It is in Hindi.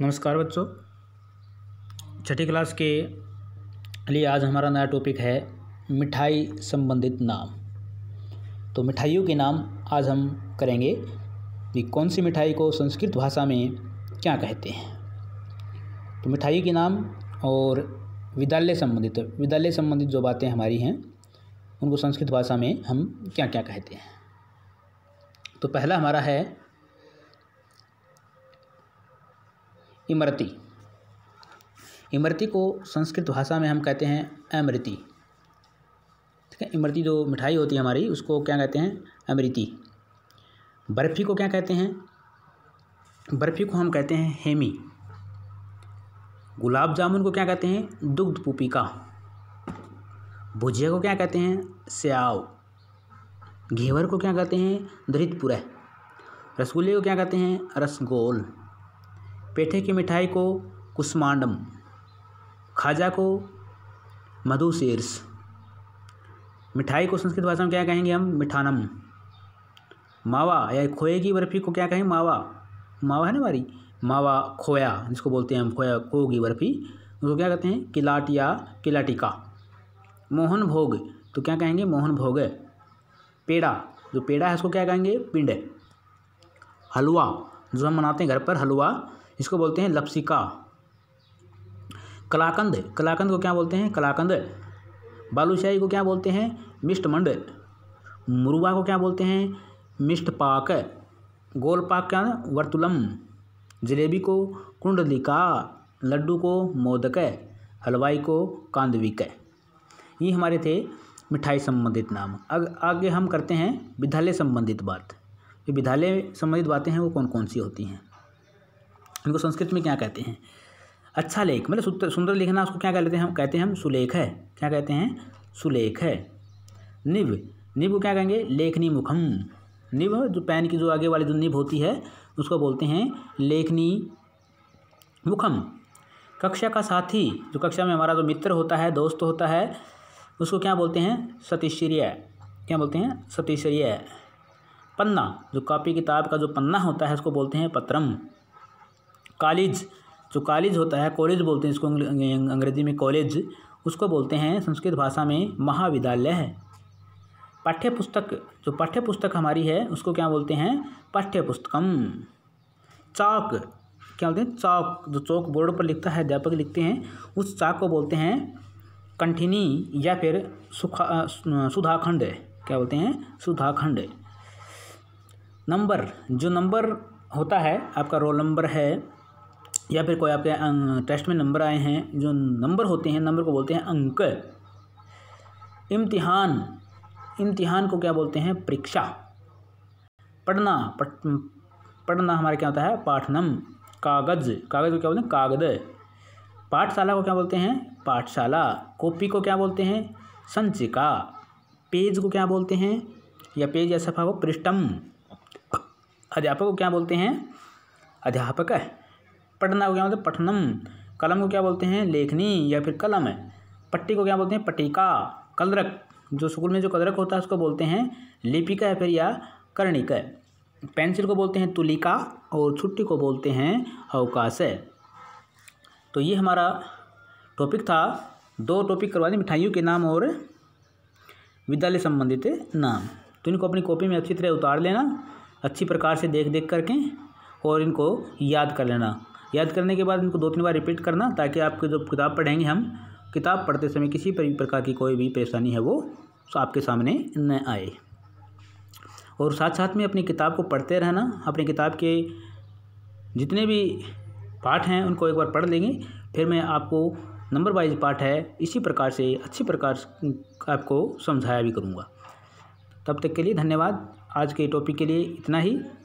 नमस्कार बच्चों छठी क्लास के लिए आज हमारा नया टॉपिक है मिठाई संबंधित नाम तो मिठाइयों के नाम आज हम करेंगे कि कौन सी मिठाई को संस्कृत भाषा में क्या कहते हैं तो मिठाई के नाम और विद्यालय संबंधित विद्यालय संबंधित जो बातें हमारी हैं उनको संस्कृत भाषा में हम क्या क्या कहते हैं तो पहला हमारा है इमरती इमरती को संस्कृत भाषा में हम कहते हैं अमृति ठीक है इमरती जो मिठाई होती है हमारी उसको क्या कहते हैं अमृति बर्फ़ी को क्या कहते हैं बर्फ़ी को हम कहते हैं हेमी गुलाब जामुन को क्या कहते हैं दुग्ध पुपिका भुजिया को क्या कहते हैं स्याव घेवर को क्या कहते हैं धृतपुर रसगुल्ले को क्या कहते हैं रसगोल पेठे की मिठाई को कुष्मांडम खाजा को मधुशीर्ष मिठाई को संस्कृत भाषा में क्या कहेंगे हम मिठानम मावा या खोए की बर्फ़ी को क्या कहें मावा मावा है ना हमारी मावा खोया जिसको बोलते हैं हम खोया खो की बर्फ़ी उसको क्या कहते हैं किलाट या किलाटिका मोहन भोग तो क्या कहेंगे मोहन भोग पेड़ा जो पेड़ा है उसको क्या कहेंगे पिंड हलवा जो हम मनाते हैं घर पर हलवा इसको बोलते हैं लप्सिका कलाकंद कलाकंद को क्या बोलते हैं कलाकंद बालूशाही को क्या बोलते हैं मिष्ट मंड मुरुआ को क्या बोलते हैं मिष्ट पाक गोल पाक क्या वर्तुलम जलेबी को कुंडलिका लड्डू को मोदक हलवाई को कांदविक ये हमारे थे मिठाई संबंधित नाम अग आगे हम करते हैं विद्यालय संबंधित बात विद्यालय संबंधित बातें हैं वो कौन कौन सी होती हैं उनको संस्कृत में क्या कहते हैं अच्छा लेख मतलब सुंदर लिखना उसको क्या कह लेते हैं हम कहते हैं हम सुलेख है क्या कहते हैं सुलेख है निब निब को क्या कहेंगे लेखनी मुखम निब जो पेन की जो आगे वाली जो निब होती है उसको बोलते हैं लेखनी मुखम कक्षा का साथी जो कक्षा में हमारा जो मित्र होता है दोस्त होता है उसको क्या बोलते हैं सतीश्चर्य क्या बोलते हैं सतीश्चर्य पन्ना जो कॉपी किताब का जो पन्ना होता है उसको बोलते हैं पत्रम कॉलेज जो कॉलेज होता है कॉलेज बोलते हैं इसको अंग्रेज़ी में कॉलेज उसको बोलते हैं संस्कृत भाषा में महाविद्यालय है पाठ्य पुस्तक जो पाठ्य पुस्तक हमारी है उसको क्या बोलते हैं पाठ्य पुस्तकम चाक क्या बोलते हैं चौक जो चौक बोर्ड पर लिखता है अध्यापक लिखते हैं उस चाक को बोलते हैं कंठिनी या फिर सुखा सुधाखंड क्या बोलते हैं सुधाखंड नंबर जो नंबर होता है आपका रोल नंबर है या फिर कोई आपके टेस्ट अं, में नंबर आए हैं जो नंबर होते हैं नंबर को बोलते हैं अंक इम्तिहान इम्तिहान को क्या बोलते हैं परीक्षा पढ़ना पढ़, पढ़ना हमारे क्या होता है पाठनम कागज़ कागज़ को क्या बोलते हैं कागद पाठशाला को क्या बोलते हैं पाठशाला कॉपी को क्या बोलते हैं संचिका पेज को क्या बोलते हैं या पेज या सफा को पृष्ठम अध्यापक को क्या बोलते हैं अध्यापक है। पटना को क्या बोलते हैं पठनम कलम को क्या बोलते हैं लेखनी या फिर कलम है पट्टी को क्या बोलते हैं पट्टिका कलरक जो स्कूल में जो कलरक होता है उसको बोलते हैं लिपिका या फिर या कर्णिका पेंसिल को बोलते हैं तुलिका और छुट्टी को बोलते हैं अवकाश है तो ये हमारा टॉपिक था दो टॉपिक करवा दें मिठाइयों के नाम और विद्यालय संबंधित नाम तो इनको अपनी कॉपी में अच्छी तरह उतार लेना अच्छी प्रकार से देख देख करके और इनको याद कर लेना याद करने के बाद इनको दो तीन बार रिपीट करना ताकि आपके जो किताब पढ़ेंगे हम किताब पढ़ते समय किसी भी प्रकार की कोई भी परेशानी है वो आपके सामने न आए और साथ साथ में अपनी किताब को पढ़ते रहना अपनी किताब के जितने भी पाठ हैं उनको एक बार पढ़ लेंगे फिर मैं आपको नंबर वाइज पाठ है इसी प्रकार से अच्छी प्रकार आपको समझाया भी करूँगा तब तक के लिए धन्यवाद आज के टॉपिक के लिए इतना ही